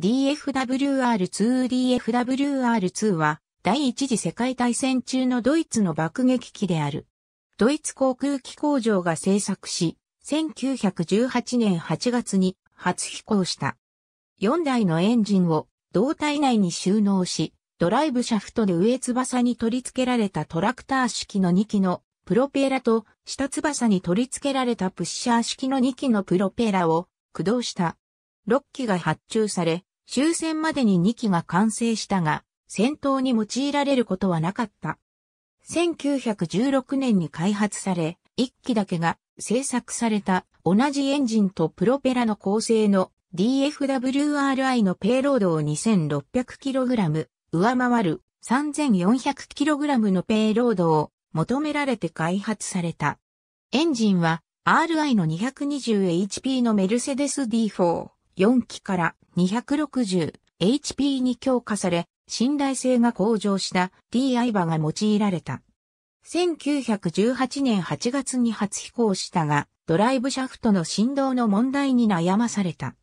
DFWR2DFWR2 は第一次世界大戦中のドイツの爆撃機である。ドイツ航空機工場が製作し、1918年8月に初飛行した。4台のエンジンを胴体内に収納し、ドライブシャフトで上翼に取り付けられたトラクター式の2機のプロペラと下翼に取り付けられたプッシャー式の2機のプロペラを駆動した。6機が発注され、終戦までに2機が完成したが、戦闘に用いられることはなかった。1916年に開発され、1機だけが製作された同じエンジンとプロペラの構成の DFWRI のペイロードを 2600kg 上回る 3400kg のペイロードを求められて開発された。エンジンは RI の 220HP のメルセデス D4。4機から 260HP に強化され、信頼性が向上した D i バが用いられた。1918年8月に初飛行したが、ドライブシャフトの振動の問題に悩まされた。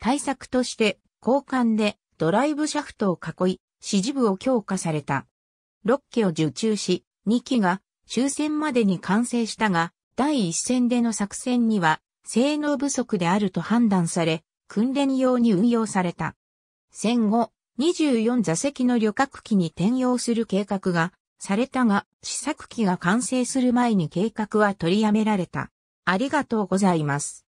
対策として、交換でドライブシャフトを囲い、支持部を強化された。6機を受注し、2機が終戦までに完成したが、第一戦での作戦には性能不足であると判断され、訓練用に運用された。戦後、24座席の旅客機に転用する計画がされたが、試作機が完成する前に計画は取りやめられた。ありがとうございます。